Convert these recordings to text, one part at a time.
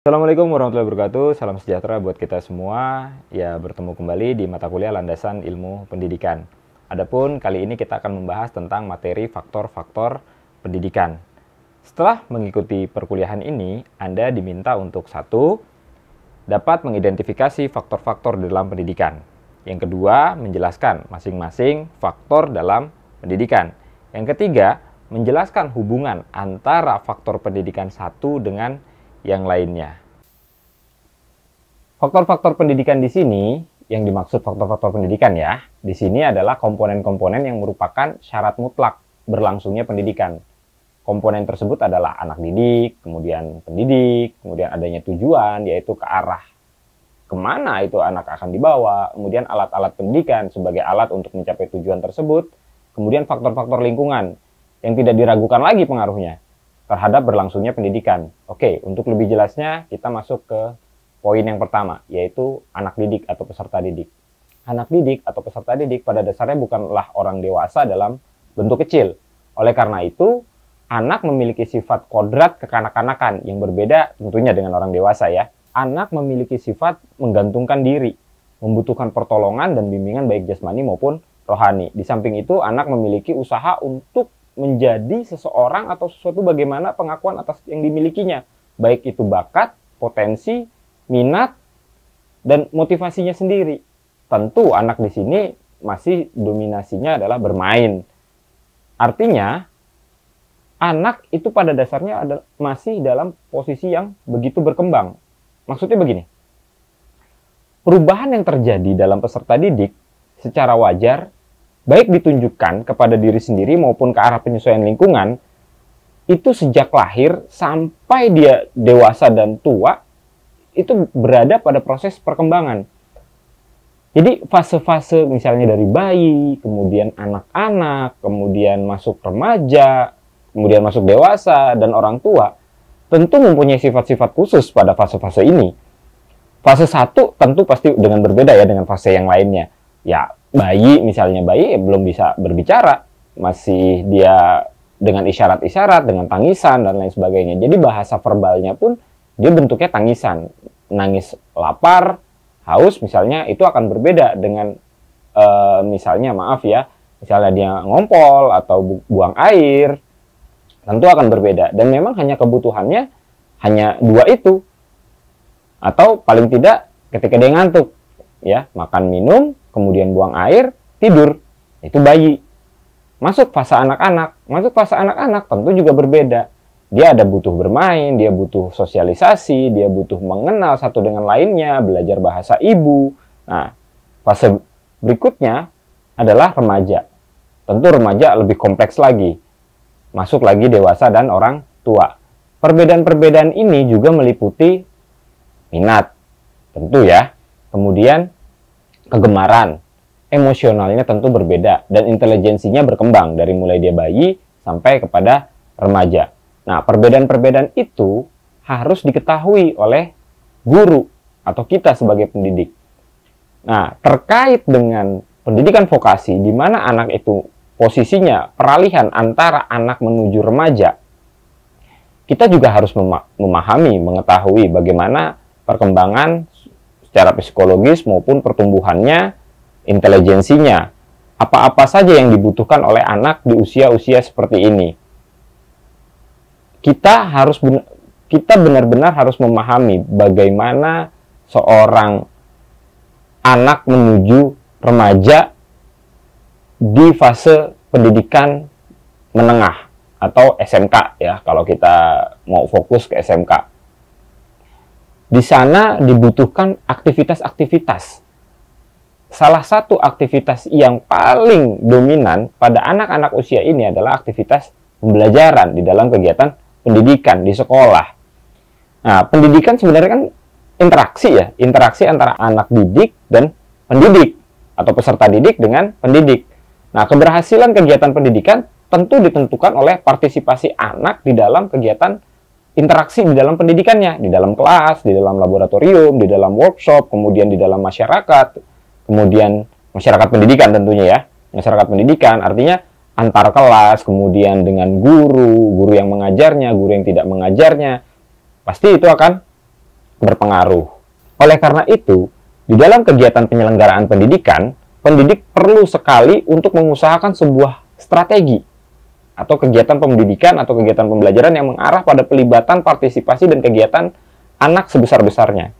Assalamualaikum warahmatullahi wabarakatuh. Salam sejahtera buat kita semua. Ya, bertemu kembali di mata kuliah Landasan Ilmu Pendidikan. Adapun kali ini kita akan membahas tentang materi faktor-faktor pendidikan. Setelah mengikuti perkuliahan ini, Anda diminta untuk satu dapat mengidentifikasi faktor-faktor dalam pendidikan. Yang kedua, menjelaskan masing-masing faktor dalam pendidikan. Yang ketiga, menjelaskan hubungan antara faktor pendidikan satu dengan yang lainnya. Faktor-faktor pendidikan di sini, yang dimaksud faktor-faktor pendidikan ya, di sini adalah komponen-komponen yang merupakan syarat mutlak berlangsungnya pendidikan. Komponen tersebut adalah anak didik, kemudian pendidik, kemudian adanya tujuan, yaitu ke arah kemana itu anak akan dibawa, kemudian alat-alat pendidikan sebagai alat untuk mencapai tujuan tersebut, kemudian faktor-faktor lingkungan yang tidak diragukan lagi pengaruhnya, terhadap berlangsungnya pendidikan. Oke, untuk lebih jelasnya kita masuk ke poin yang pertama, yaitu anak didik atau peserta didik. Anak didik atau peserta didik pada dasarnya bukanlah orang dewasa dalam bentuk kecil. Oleh karena itu, anak memiliki sifat kodrat kekanak-kanakan yang berbeda tentunya dengan orang dewasa ya. Anak memiliki sifat menggantungkan diri, membutuhkan pertolongan dan bimbingan baik jasmani maupun rohani. Di samping itu, anak memiliki usaha untuk menjadi seseorang atau sesuatu bagaimana pengakuan atas yang dimilikinya, baik itu bakat, potensi, minat, dan motivasinya sendiri. Tentu anak di sini masih dominasinya adalah bermain. Artinya, anak itu pada dasarnya ada, masih dalam posisi yang begitu berkembang. Maksudnya begini, perubahan yang terjadi dalam peserta didik secara wajar baik ditunjukkan kepada diri sendiri maupun ke arah penyesuaian lingkungan, itu sejak lahir sampai dia dewasa dan tua, itu berada pada proses perkembangan. Jadi fase-fase misalnya dari bayi, kemudian anak-anak, kemudian masuk remaja, kemudian masuk dewasa, dan orang tua, tentu mempunyai sifat-sifat khusus pada fase-fase ini. Fase satu tentu pasti dengan berbeda ya dengan fase yang lainnya. Ya, bayi misalnya bayi ya belum bisa berbicara masih dia dengan isyarat-isyarat dengan tangisan dan lain sebagainya jadi bahasa verbalnya pun dia bentuknya tangisan nangis lapar haus misalnya itu akan berbeda dengan e, misalnya maaf ya misalnya dia ngompol atau bu buang air tentu akan berbeda dan memang hanya kebutuhannya hanya dua itu atau paling tidak ketika dia ngantuk ya makan minum kemudian buang air, tidur. Itu bayi. Masuk fase anak-anak. Masuk fase anak-anak tentu juga berbeda. Dia ada butuh bermain, dia butuh sosialisasi, dia butuh mengenal satu dengan lainnya, belajar bahasa ibu. Nah, fase berikutnya adalah remaja. Tentu remaja lebih kompleks lagi. Masuk lagi dewasa dan orang tua. Perbedaan-perbedaan ini juga meliputi minat, tentu ya. Kemudian kegemaran. Emosionalnya tentu berbeda dan intelijensinya berkembang dari mulai dia bayi sampai kepada remaja. Nah, perbedaan-perbedaan itu harus diketahui oleh guru atau kita sebagai pendidik. Nah, terkait dengan pendidikan vokasi di mana anak itu posisinya peralihan antara anak menuju remaja, kita juga harus memahami, mengetahui bagaimana perkembangan secara psikologis maupun pertumbuhannya, intelijensinya, apa-apa saja yang dibutuhkan oleh anak di usia-usia seperti ini. Kita harus kita benar-benar harus memahami bagaimana seorang anak menuju remaja di fase pendidikan menengah atau SMK ya kalau kita mau fokus ke SMK di sana dibutuhkan aktivitas-aktivitas. Salah satu aktivitas yang paling dominan pada anak-anak usia ini adalah aktivitas pembelajaran di dalam kegiatan pendidikan di sekolah. Nah, pendidikan sebenarnya kan interaksi ya, interaksi antara anak didik dan pendidik atau peserta didik dengan pendidik. Nah, keberhasilan kegiatan pendidikan tentu ditentukan oleh partisipasi anak di dalam kegiatan interaksi di dalam pendidikannya, di dalam kelas, di dalam laboratorium, di dalam workshop, kemudian di dalam masyarakat, kemudian masyarakat pendidikan tentunya ya, masyarakat pendidikan artinya antar kelas, kemudian dengan guru, guru yang mengajarnya, guru yang tidak mengajarnya, pasti itu akan berpengaruh. Oleh karena itu, di dalam kegiatan penyelenggaraan pendidikan, pendidik perlu sekali untuk mengusahakan sebuah strategi atau kegiatan pendidikan atau kegiatan pembelajaran yang mengarah pada pelibatan partisipasi dan kegiatan anak sebesar-besarnya.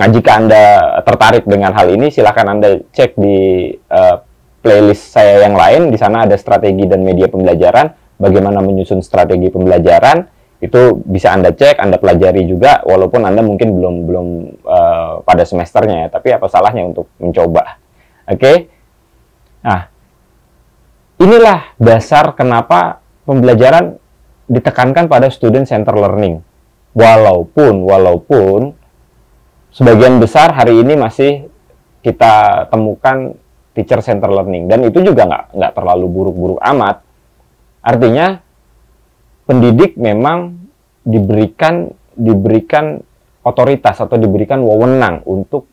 Nah, jika Anda tertarik dengan hal ini, silakan Anda cek di uh, playlist saya yang lain. Di sana ada strategi dan media pembelajaran, bagaimana menyusun strategi pembelajaran. Itu bisa Anda cek, Anda pelajari juga, walaupun Anda mungkin belum belum uh, pada semesternya ya. Tapi apa salahnya untuk mencoba? Oke. Okay? Nah, Inilah dasar kenapa pembelajaran ditekankan pada student center learning. Walaupun walaupun sebagian besar hari ini masih kita temukan teacher center learning dan itu juga nggak nggak terlalu buruk-buruk amat. Artinya pendidik memang diberikan diberikan otoritas atau diberikan wewenang untuk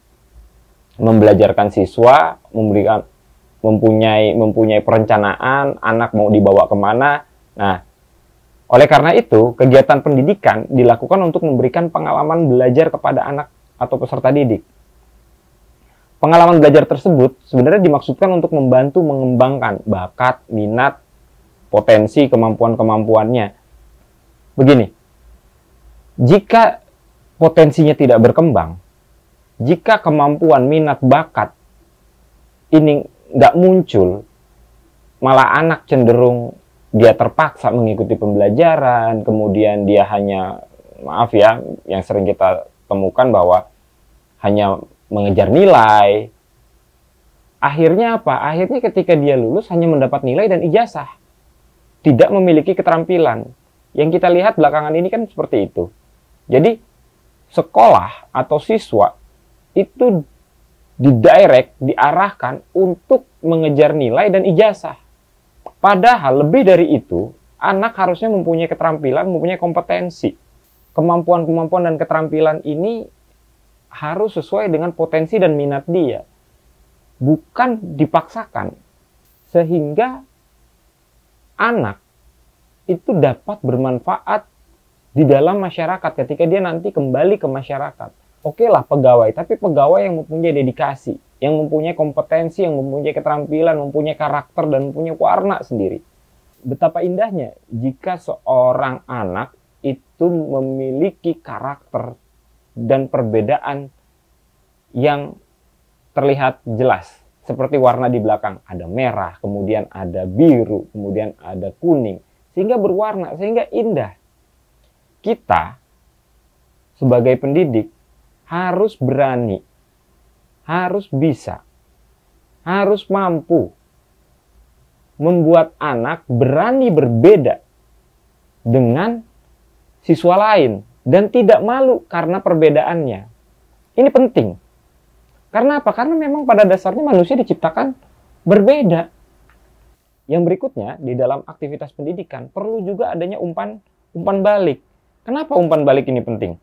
membelajarkan siswa, memberikan mempunyai mempunyai perencanaan anak mau dibawa kemana. Nah, oleh karena itu kegiatan pendidikan dilakukan untuk memberikan pengalaman belajar kepada anak atau peserta didik. Pengalaman belajar tersebut sebenarnya dimaksudkan untuk membantu mengembangkan bakat, minat, potensi, kemampuan-kemampuannya. Begini, jika potensinya tidak berkembang, jika kemampuan, minat, bakat ini nggak muncul, malah anak cenderung dia terpaksa mengikuti pembelajaran, kemudian dia hanya maaf ya, yang sering kita temukan bahwa hanya mengejar nilai. Akhirnya apa? Akhirnya ketika dia lulus hanya mendapat nilai dan ijazah. Tidak memiliki keterampilan. Yang kita lihat belakangan ini kan seperti itu. Jadi sekolah atau siswa itu didirect, diarahkan untuk mengejar nilai dan ijazah. Padahal lebih dari itu, anak harusnya mempunyai keterampilan, mempunyai kompetensi. Kemampuan-kemampuan dan keterampilan ini harus sesuai dengan potensi dan minat dia. Bukan dipaksakan. Sehingga anak itu dapat bermanfaat di dalam masyarakat ketika dia nanti kembali ke masyarakat oke okay lah pegawai, tapi pegawai yang mempunyai dedikasi, yang mempunyai kompetensi, yang mempunyai keterampilan, mempunyai karakter, dan mempunyai warna sendiri. Betapa indahnya jika seorang anak itu memiliki karakter dan perbedaan yang terlihat jelas. Seperti warna di belakang, ada merah, kemudian ada biru, kemudian ada kuning. Sehingga berwarna, sehingga indah. Kita sebagai pendidik harus berani, harus bisa, harus mampu membuat anak berani berbeda dengan siswa lain dan tidak malu karena perbedaannya. Ini penting. Karena apa? Karena memang pada dasarnya manusia diciptakan berbeda. Yang berikutnya, di dalam aktivitas pendidikan perlu juga adanya umpan umpan balik. Kenapa umpan balik ini penting?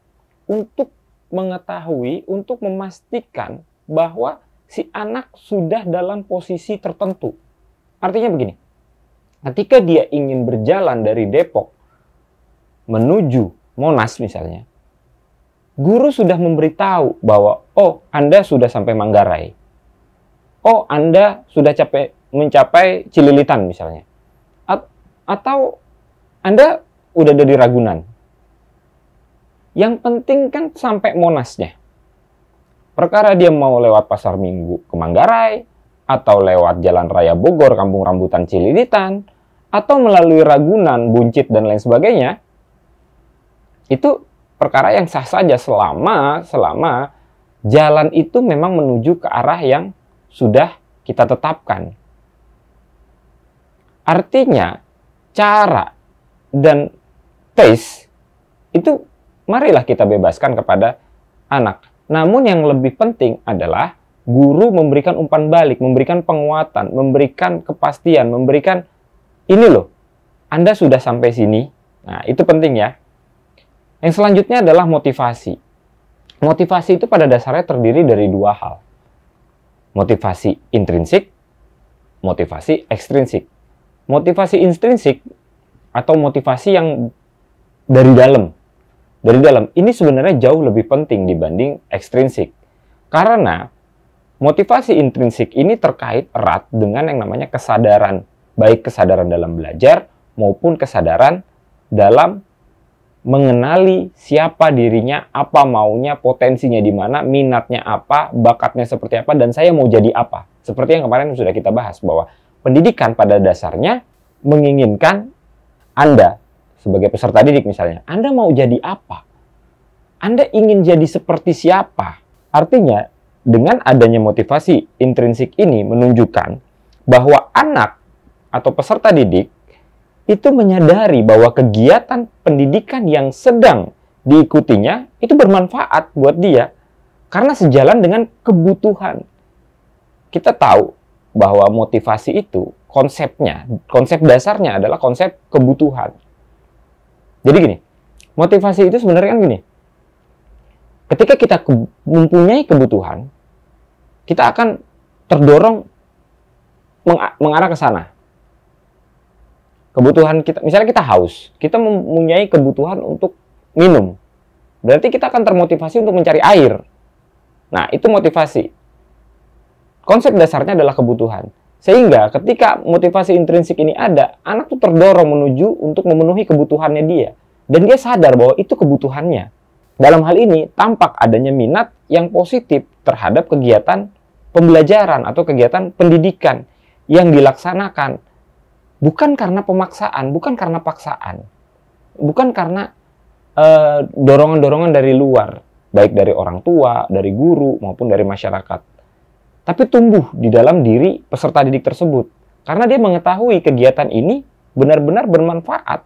Untuk mengetahui untuk memastikan bahwa si anak sudah dalam posisi tertentu. Artinya begini, ketika dia ingin berjalan dari Depok menuju Monas misalnya, guru sudah memberitahu bahwa, oh Anda sudah sampai Manggarai. Oh Anda sudah capek, mencapai Cililitan misalnya. A atau Anda udah ada di Ragunan. Yang penting kan sampai Monasnya. Perkara dia mau lewat Pasar Minggu ke Manggarai, atau lewat Jalan Raya Bogor, Kampung Rambutan, Cililitan, atau melalui Ragunan, Buncit, dan lain sebagainya, itu perkara yang sah saja selama selama jalan itu memang menuju ke arah yang sudah kita tetapkan. Artinya, cara dan pace itu marilah kita bebaskan kepada anak. Namun yang lebih penting adalah guru memberikan umpan balik, memberikan penguatan, memberikan kepastian, memberikan ini loh, Anda sudah sampai sini. Nah, itu penting ya. Yang selanjutnya adalah motivasi. Motivasi itu pada dasarnya terdiri dari dua hal. Motivasi intrinsik, motivasi ekstrinsik. Motivasi intrinsik atau motivasi yang dari dalam, dari dalam ini sebenarnya jauh lebih penting dibanding ekstrinsik. Karena motivasi intrinsik ini terkait erat dengan yang namanya kesadaran, baik kesadaran dalam belajar maupun kesadaran dalam mengenali siapa dirinya, apa maunya, potensinya di mana, minatnya apa, bakatnya seperti apa, dan saya mau jadi apa. Seperti yang kemarin sudah kita bahas bahwa pendidikan pada dasarnya menginginkan Anda sebagai peserta didik misalnya, Anda mau jadi apa? Anda ingin jadi seperti siapa? Artinya, dengan adanya motivasi intrinsik ini menunjukkan bahwa anak atau peserta didik itu menyadari bahwa kegiatan pendidikan yang sedang diikutinya itu bermanfaat buat dia karena sejalan dengan kebutuhan. Kita tahu bahwa motivasi itu konsepnya, konsep dasarnya adalah konsep kebutuhan. Jadi gini, motivasi itu sebenarnya kan gini. Ketika kita ke mempunyai kebutuhan, kita akan terdorong meng mengarah ke sana. Kebutuhan kita, misalnya kita haus, kita mempunyai kebutuhan untuk minum. Berarti kita akan termotivasi untuk mencari air. Nah, itu motivasi. Konsep dasarnya adalah kebutuhan. Sehingga ketika motivasi intrinsik ini ada, anak tuh terdorong menuju untuk memenuhi kebutuhannya dia. Dan dia sadar bahwa itu kebutuhannya. Dalam hal ini, tampak adanya minat yang positif terhadap kegiatan pembelajaran atau kegiatan pendidikan yang dilaksanakan. Bukan karena pemaksaan, bukan karena paksaan. Bukan karena eh, dorongan-dorongan uh, dari luar. Baik dari orang tua, dari guru, maupun dari masyarakat tapi tumbuh di dalam diri peserta didik tersebut. Karena dia mengetahui kegiatan ini benar-benar bermanfaat.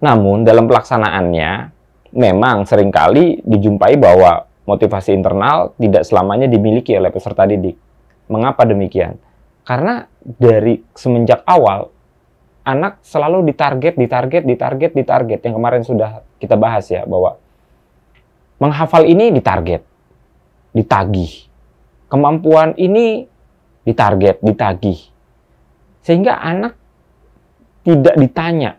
Namun dalam pelaksanaannya, memang seringkali dijumpai bahwa motivasi internal tidak selamanya dimiliki oleh peserta didik. Mengapa demikian? Karena dari semenjak awal, anak selalu ditarget, ditarget, ditarget, ditarget. Yang kemarin sudah kita bahas ya, bahwa menghafal ini ditarget ditagih. Kemampuan ini ditarget, ditagih. Sehingga anak tidak ditanya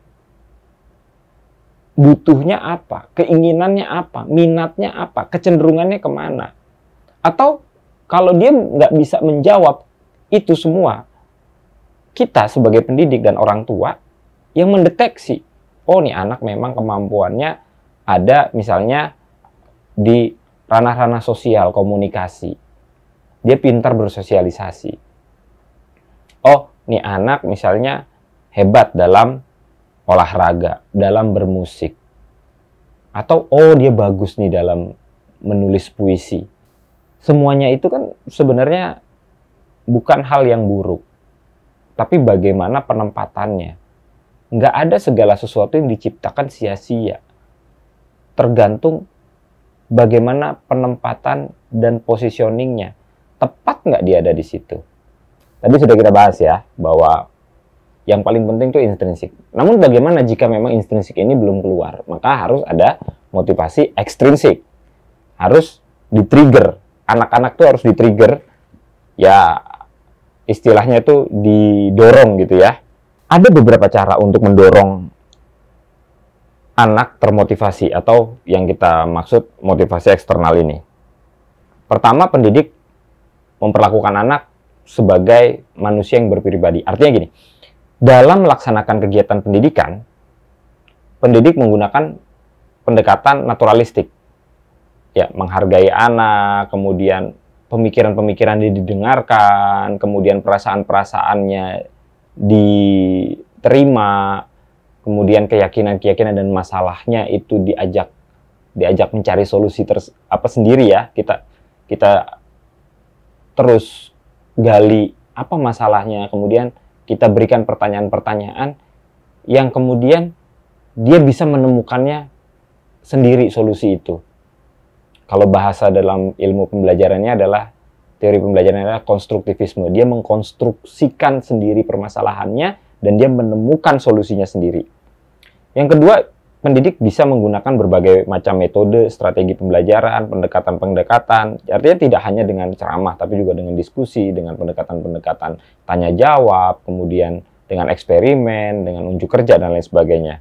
butuhnya apa, keinginannya apa, minatnya apa, kecenderungannya kemana. Atau kalau dia nggak bisa menjawab itu semua, kita sebagai pendidik dan orang tua yang mendeteksi, oh nih anak memang kemampuannya ada misalnya di ranah-ranah sosial, komunikasi. Dia pintar bersosialisasi. Oh, ini anak misalnya hebat dalam olahraga, dalam bermusik. Atau oh dia bagus nih dalam menulis puisi. Semuanya itu kan sebenarnya bukan hal yang buruk. Tapi bagaimana penempatannya? Nggak ada segala sesuatu yang diciptakan sia-sia. Tergantung bagaimana penempatan dan positioningnya. Tepat nggak dia ada di situ? Tadi sudah kita bahas ya, bahwa yang paling penting itu intrinsik. Namun bagaimana jika memang intrinsik ini belum keluar? Maka harus ada motivasi ekstrinsik. Harus di-trigger. Anak-anak tuh harus di-trigger. Ya istilahnya itu didorong gitu ya. Ada beberapa cara untuk mendorong anak termotivasi atau yang kita maksud motivasi eksternal ini. Pertama, pendidik memperlakukan anak sebagai manusia yang berpribadi. Artinya gini, dalam melaksanakan kegiatan pendidikan, pendidik menggunakan pendekatan naturalistik. Ya, menghargai anak, kemudian pemikiran-pemikiran didengarkan, kemudian perasaan-perasaannya diterima, kemudian keyakinan-keyakinan dan masalahnya itu diajak diajak mencari solusi ter, apa sendiri ya kita kita terus gali apa masalahnya kemudian kita berikan pertanyaan-pertanyaan yang kemudian dia bisa menemukannya sendiri solusi itu kalau bahasa dalam ilmu pembelajarannya adalah teori pembelajaran adalah konstruktivisme dia mengkonstruksikan sendiri permasalahannya dan dia menemukan solusinya sendiri. Yang kedua, pendidik bisa menggunakan berbagai macam metode, strategi pembelajaran, pendekatan-pendekatan. Artinya tidak hanya dengan ceramah, tapi juga dengan diskusi, dengan pendekatan-pendekatan tanya jawab, kemudian dengan eksperimen, dengan unjuk kerja dan lain sebagainya.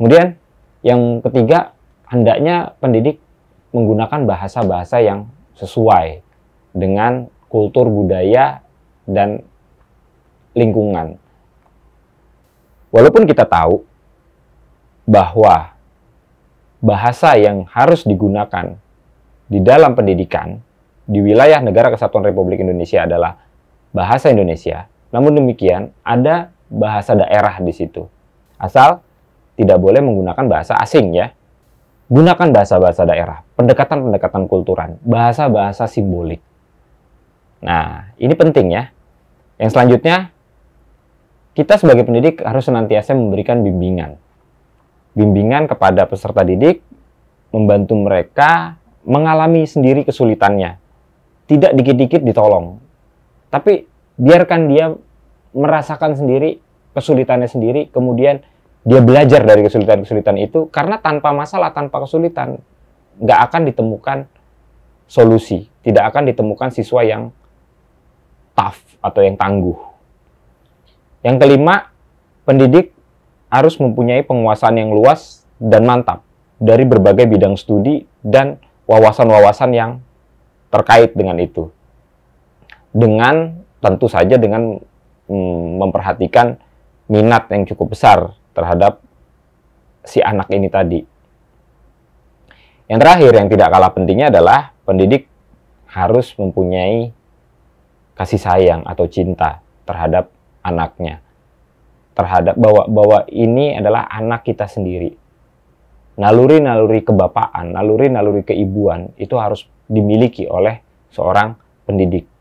Kemudian yang ketiga, hendaknya pendidik menggunakan bahasa-bahasa yang sesuai dengan kultur budaya dan lingkungan Walaupun kita tahu bahwa bahasa yang harus digunakan di dalam pendidikan di wilayah negara kesatuan Republik Indonesia adalah bahasa Indonesia. Namun demikian, ada bahasa daerah di situ. Asal tidak boleh menggunakan bahasa asing ya. Gunakan bahasa-bahasa daerah, pendekatan-pendekatan kulturan, bahasa-bahasa simbolik. Nah, ini penting ya. Yang selanjutnya, kita sebagai pendidik harus senantiasa memberikan bimbingan. Bimbingan kepada peserta didik membantu mereka mengalami sendiri kesulitannya. Tidak dikit-dikit ditolong. Tapi biarkan dia merasakan sendiri kesulitannya sendiri, kemudian dia belajar dari kesulitan-kesulitan itu karena tanpa masalah, tanpa kesulitan nggak akan ditemukan solusi, tidak akan ditemukan siswa yang tough atau yang tangguh. Yang kelima, pendidik harus mempunyai penguasaan yang luas dan mantap dari berbagai bidang studi dan wawasan-wawasan yang terkait dengan itu. Dengan tentu saja dengan mm, memperhatikan minat yang cukup besar terhadap si anak ini tadi. Yang terakhir yang tidak kalah pentingnya adalah pendidik harus mempunyai kasih sayang atau cinta terhadap anaknya terhadap bahwa bahwa ini adalah anak kita sendiri. Naluri-naluri kebapaan, naluri-naluri keibuan itu harus dimiliki oleh seorang pendidik.